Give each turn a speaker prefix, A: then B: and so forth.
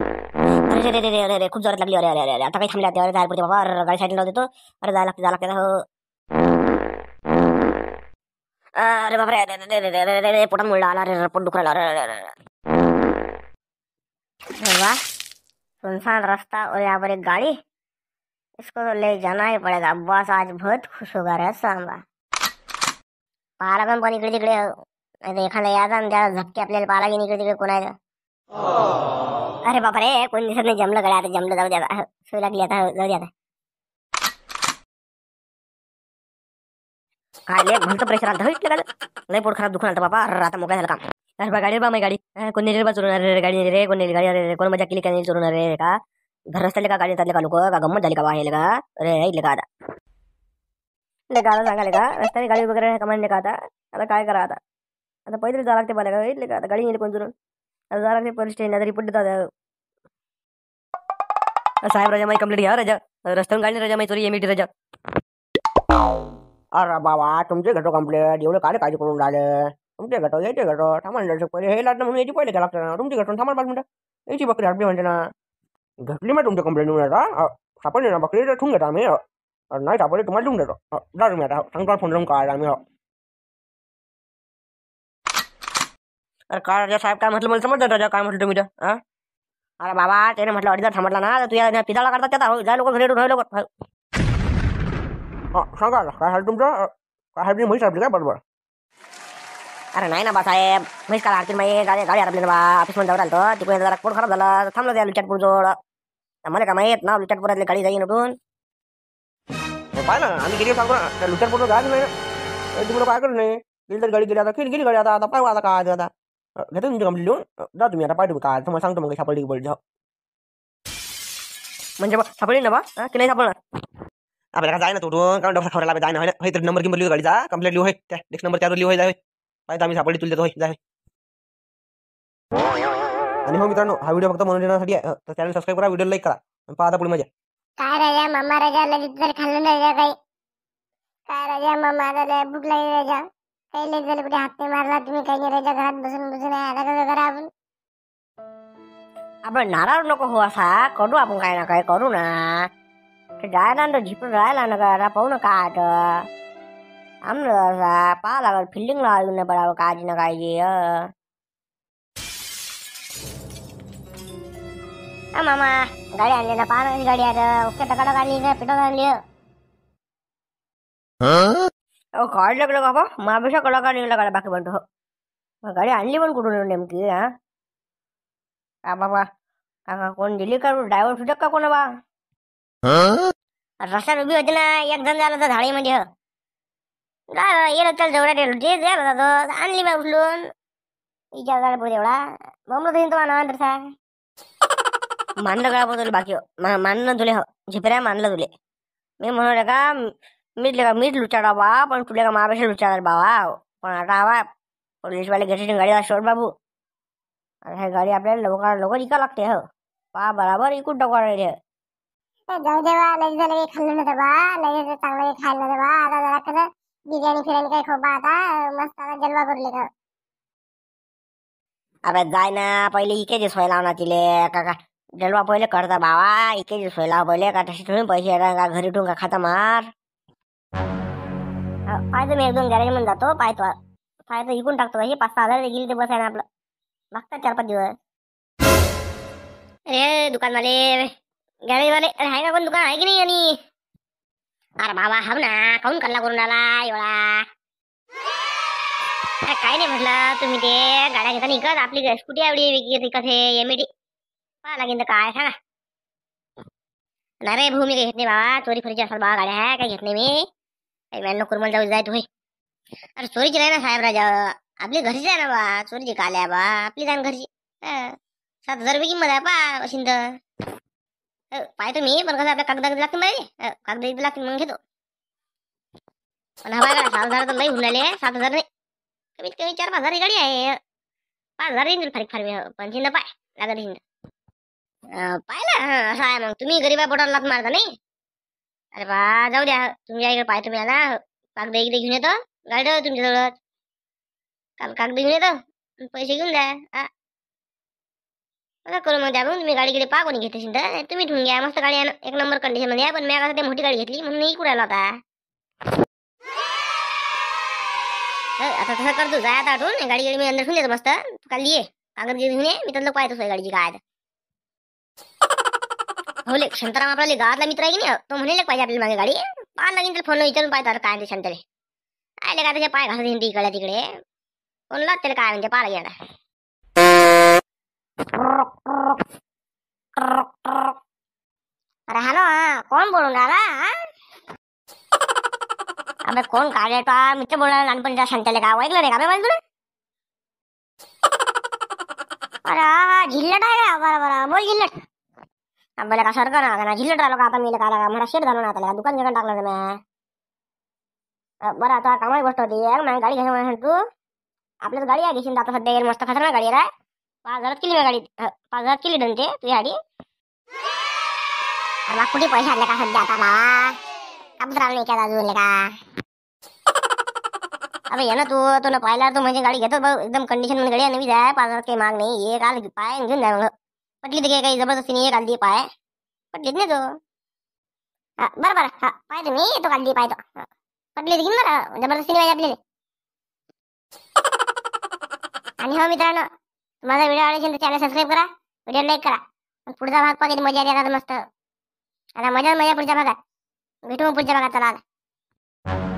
A: अरे रे रे अरे खूप जोरात लागली अरे अरे अरे आता काही थांबले अरे जायला पुढे बाबा अरे गाडी साईडला देतो अरे जायला लागते जायला लागते हो अरे बापरे रे रे रे रे रे पोटात मुळला आला रे पोट दुखरायला अरे अरे अरे वा सुनसान रास्ता और यहाँ पर एक गाड़ी इसको तो ले जाना ही पड़ेगा बॉस आज बहुत खुश होगा रे सांबा पाहायला पण कोण इकडे तिकडे एखादा याचा आणि त्या झपके आपल्याला पाहायला की इकडे तिकडे कोणाच्या अरे बापा रे कोण दिसत नाही जमलं गड्या आता जमलं जाऊ द्या आता. सोय लागली आता जाऊ द्या आता काय लय प्रेशर आलं होय इथलं काय? लय पोट खराब दुखून आता बाबा अरे आता मोकळ्या झालं काम अरे बा गाडी बाई गाडी अं, कोण नेली रे बा चोरून रे, गाडी नेली रे कोण नेली गाडी अरे रे, कोण मजा केली का चोरून अरे रे, का घर रस्त्याले का गाडी येतात का लोक का गंमत झाली का बा हे का अरे ऐकलं का आता नाही का आता सांगायला का रस्त्याने गाडी वगैरे का म्हणले का आता आता काय करा आता आता पैदल जावं लागते मला का का आता गाडी नेली कोण चोरून आता जावं लागते पोलीस स्टेशनला तरी पुढे સાહેબ રજામાં કમ્પ્લીટ ગયા રજા रस्त्यावरून गाडी रजा माहिती एम रजा अरे बाबा तुमचे घटो कम्प्लेट एवढं काय काळजी करून राहिले तुमचे घटो याचे घटो थांबायला पहिले हे लागणं म्हणून याची पहिले काय लागतं ना तुमचे घटो थांबा पाच मिनटं याची बकरी हटली म्हणजे ना घटली मग तुमच्या कंप्लेंट म्हणून आता सापडली ना बकरी ठेवून घेतो आम्ही नाही सापडली तुम्हाला ठेवून देतो जा तुम्ही आता सांगतो फोन लावून काय आम्ही अरे काय राजा साहेब काय म्हटलं मला समजलं राजा काय म्हटलं तुम्ही तर हां अरे बाबा त्याने म्हटलं अडीदार थांबला ना तर तुझ्या पिदाळा काढतात त्यात हो, जा लोक घरी हो, लोक हो. सांगा काय हाल तुमचं काय हाल म्हैस आपली काय बरोबर अरे नाही ना बा साहेब म्हैस काल हारतील माई गाडी गाडी हरपली ना बा ऑफिसमध्ये जाऊ आलं तिकडे जरा पोट खराब झाला थांबलं त्या लुचाटपूर जवळ मला का माहीत ना लुचाटपुरातली गाडी जाईन उठून पाय ना आम्ही गेली सांगू ना लुचाटपूरला गाडी नाही तुम्हाला काय करू नाही गेली तर गाडी गेली आता खेळ गेली गाडी आता आता पाय आता काय आता घेतो तुमचे कंप्लीट लिहून जा तुम्ही आता पाठवू का तुम्हाला सांगतो मग सापडली बोल जा म्हणजे बा सापडली ना बा की नाही सापडणार आपल्याला जाय ना तुटून कारण डॉक्टर खबराला जाय ना होय तर नंबर गिंबर लिहू गाडीचा कंप्लीट लिहू त्या नेक्स्ट नंबर त्यावर लिहू जाय पाहिजे आम्ही सापडली तुला जाय जाय आणि हो मित्रांनो हा व्हिडिओ फक्त मनोरंजनासाठी आहे तर चॅनल सबस्क्राईब करा व्हिडिओ लाईक करा आणि पाहता पुढे मजा काय राजा मामा राजा लगेच जर खाल्लं नाही राजा काही काय राजा मामा राजा भूक लागली राजा काही लेट झाले कुठे हात नाही मारला तुम्ही काही नाही राहिल्या घरात बसून बसून आहे आता कसं करा आपण आपण नाराज नको हो असा करू आपण काय ना काय करू ना ते जायला ना झिपून राहायला ना का पाहू ना काय आता आमनं असा पाहा लागल फिल्डिंग लावून नाही बराबर काळजी ना काळजी मामा गाडी आणली ना पाहा गाडी आता ओके टकाटक आणली पिटत आणली अहो कॉड लागलो का बाबा माझ्यापेक्षा कलाकार निघाला काढा बाकी म्हणतो हो मग गाडी आणली पण कुठून नेमकी हां का बाबा का कोण दिली का ड्रायव्हर सुद्धा का कोण बा रस्त्यात उभी होती ना एक जण झाला तर झाडी म्हणजे येलं चल जेवढ्या गेलो ते झालं जातो आणली बा उचलून विचार झाला पुढे एवढा मग तुम्ही तो नंतर सांग मानलं का बोल बाकी हो मानलं तुले हो झिपऱ्या मानलं तुले मी म्हणू का मीच लेका मीच लुचाडा बा पण तुला का माराशी लुचाडा बावा पण आता पोलीस पोलीसवाले घेतली गाडीला शोध बाबू अरे गाडी आपल्याला लवकर लवकर इका लागते हो पा बराबर इकून टाकू राहिले जाऊ दे बा लई झालं काही खाल्लं नव्हतं बा लगे चांगलं काही खायला नव्हतं बा आता जरा कसं बिर्याणी फिर्याणी काही खोबा आता मस्त आता जलवा करू का अबे जाय ना पहिले इके जे सोय लावणार तिले काका जलवा पहिले करता बावा इके जे सोय लाव पहिले का तशी तुम्ही पैसे घरी ठेवून का खाता मार पाहिजे मी एक दोन गॅरेज मध्ये जातो पाहतो पाहायचं इकून टाकतो हे पाच सहा हजार गेली ते बस आहे ना आपलं बघतात चार पाच दिवस अरे दुकानवाले गॅरेजवाले अरे आहे का कोण दुकान आहे की नाही आणि अरे बाबा हा ना काऊन कल्ला करून आला एवढा काय नाही म्हटलं तुम्ही ते गाड्या घेताना इकत आपली स्कूटी आवडी विकत इकत हे एम डी पहा लागेल तर काय सांगा नाही रे भूमी काही घेत नाही बाबा चोरी फरीची असाल बाबा गाड्या काय घेत नाही मी एक कुरमल जाऊ जायत होई अरे चोरीची नाही ना साहेब राजा आपली घरची आहे ना बा चोरीची काल बा आपली जाण घरची सात हजार रुपये किंमत आहे पा शिंद पाहतो मी पण कसं आपल्या कागद लागतील पाहिजे कागद लागतील मग घेतो पण हा बघा सात हजार तर लई होऊन राहिले सात हजार नाही कमीत कमी चार पाच हजार गाडी आहे पाच हजार येईल फारीक फारी पण शिंद पाय लागत पाहिलं असं आहे मग तुम्ही गरीबा पोटाला लात मारता नाही अरे बा जाऊ द्या तुमच्या इकडे पाहतो मी आला कागदा इकडे घेऊन येतो गाडी तुमच्याजवळ काल कागद घेऊन येतो पैसे घेऊन द्या आता करू मग द्या मग तुम्ही गाडी इकडे पा कोणी घेते असेल तर तुम्ही ठेवून घ्या मस्त गाडी एक नंबर कंडिशन मध्ये पण मी आता ते मोठी गाडी घेतली म्हणून मी इकडे आला होता आता तसं करतो जाय आता आठवून गाडी गाडी मी अंदर ठेवून देतो मस्त तू काल ये कागद घेऊन ये मी तर पाहतो गाडी गाडीची काय होले शांताराम आपला गावातला मित्र आहे की नाही तो म्हणेल पाहिजे आपल्याला माझी गाडी पाहा लागेल तर फोन विचारून पाहता काय ते शांतारे काय का त्याच्या पाय घालत हिंदी इकडे तिकडे फोन लाग त्याला काय म्हणते पाहा लागेल अरे हॅलो कोण बोलून राहिला अबे कोण काढे पा मित्र बोलणार लहानपणीच्या शांताले गाव ऐकलं रे का माझं तुला अरे हा झिल्लट आहे का बरं बरं बोल झिल्लट आंबेला का शर्ट ना ना झिल्लट का आता मी काय म्हणा शेट झालो ना आता दुकान घेऊन टाकलं मी बरं आता कामाची गोष्ट होती माझी गाडी घ्यायला म्हणून तू आपल्याच गाडी आहे घेशील आता सध्या मस्त मस्त खतरनाक गाडी राय पाच हजारात केली गाडी पाच हजार केली डन ते तुझी गाडी मला कुठे पैसे आणले का सध्या आता बाबा कापूस राहिलो दाजून अजून अबे ये ना तू तुला ना पाहिला तू म्हणजे गाडी घेतो एकदम कंडिशन मध्ये गाडी नवी जाय पाच हजार काही माग नाही एक आल पाय घेऊन जाय पटली ते काही जबरदस्तीने ये कालदी पाय पटलीत ना तो बरं बरं हा पाय मी येतो कालदी पाय तो पटली देखील बरं जबरदस्तीने पाहिजे आपल्याला आणि हो मित्रांनो तुम्हाला व्हिडिओ आवडेल तर चॅनल सबस्क्राईब करा व्हिडिओ लाईक करा पुढचा भाग पाहिजे मजा येते आता मस्त आता मजा मजा पुढच्या भागात भेटू पुढच्या भागात चला